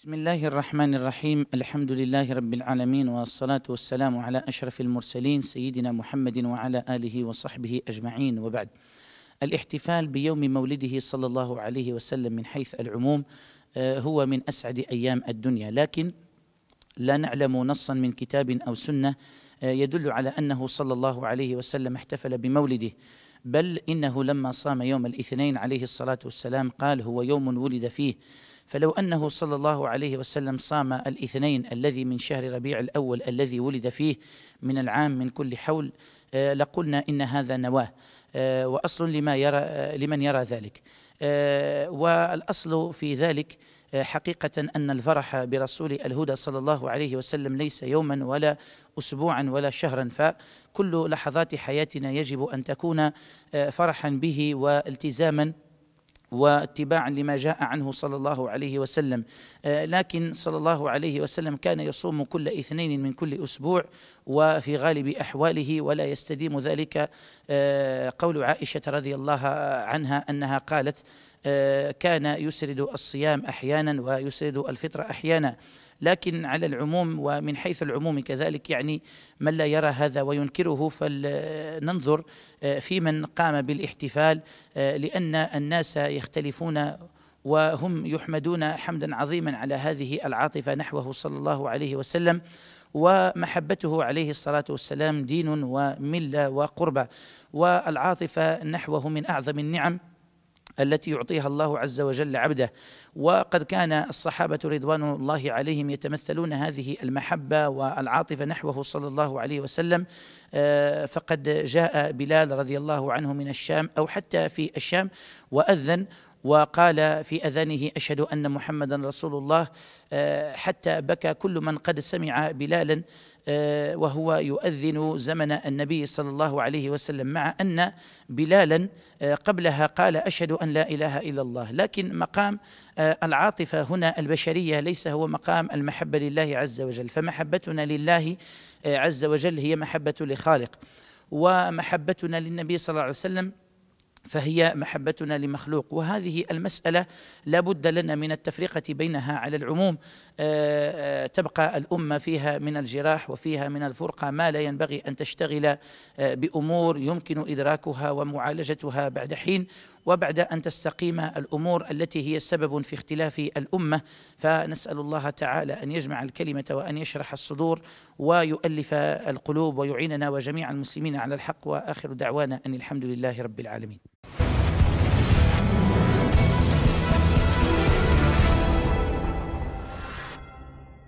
بسم الله الرحمن الرحيم الحمد لله رب العالمين والصلاة والسلام على أشرف المرسلين سيدنا محمد وعلى آله وصحبه أجمعين وبعد الاحتفال بيوم مولده صلى الله عليه وسلم من حيث العموم هو من أسعد أيام الدنيا لكن لا نعلم نصا من كتاب أو سنة يدل على أنه صلى الله عليه وسلم احتفل بمولده بل إنه لما صام يوم الاثنين عليه الصلاة والسلام قال هو يوم ولد فيه فلو أنه صلى الله عليه وسلم صام الاثنين الذي من شهر ربيع الأول الذي ولد فيه من العام من كل حول آه، لقلنا إن هذا نواه آه، وأصل لما يرى آه، لمن يرى ذلك والأصل في ذلك حقيقة أن الفرح برسول الهدى صلى الله عليه وسلم ليس يوما ولا أسبوعا ولا شهرا فكل لحظات حياتنا يجب أن تكون فرحا به والتزاما واتباعا لما جاء عنه صلى الله عليه وسلم آه، لكن صلى الله عليه وسلم كان يصوم كل اثنين من كل اسبوع وفي غالب احواله ولا يستديم ذلك آه، قول عائشه رضي الله عنها انها قالت آه، كان يسرد الصيام أحيانا ويسرد الفطر أحيانا لكن على العموم ومن حيث العموم كذلك يعني من لا يرى هذا وينكره فلننظر آه، في من قام بالاحتفال آه، لأن الناس يختلفون وهم يحمدون حمدا عظيما على هذه العاطفة نحوه صلى الله عليه وسلم ومحبته عليه الصلاة والسلام دين وملة وقربة والعاطفة نحوه من أعظم النعم التي يعطيها الله عز وجل عبده وقد كان الصحابة رضوان الله عليهم يتمثلون هذه المحبة والعاطفة نحوه صلى الله عليه وسلم آه، فقد جاء بلال رضي الله عنه من الشام أو حتى في الشام وأذن وقال في أذانه أشهد أن محمدا رسول الله آه، حتى بكى كل من قد سمع بلالا آه، وهو يؤذن زمن النبي صلى الله عليه وسلم مع أن بلالا آه، قبلها قال أشهد أن لا إله إلا الله لكن مقام العاطفة هنا البشرية ليس هو مقام المحبة لله عز وجل فمحبتنا لله عز وجل هي محبة لخالق ومحبتنا للنبي صلى الله عليه وسلم فهي محبتنا لمخلوق وهذه المسألة لا بد لنا من التفرقة بينها على العموم آه، آه، تبقى الأمة فيها من الجراح وفيها من الفرقة ما لا ينبغي أن تشتغل آه، بأمور يمكن إدراكها ومعالجتها بعد حين وبعد أن تستقيم الأمور التي هي سبب في اختلاف الأمة فنسأل الله تعالى أن يجمع الكلمة وأن يشرح الصدور ويؤلف القلوب ويعيننا وجميع المسلمين على الحق وآخر دعوانا أن الحمد لله رب العالمين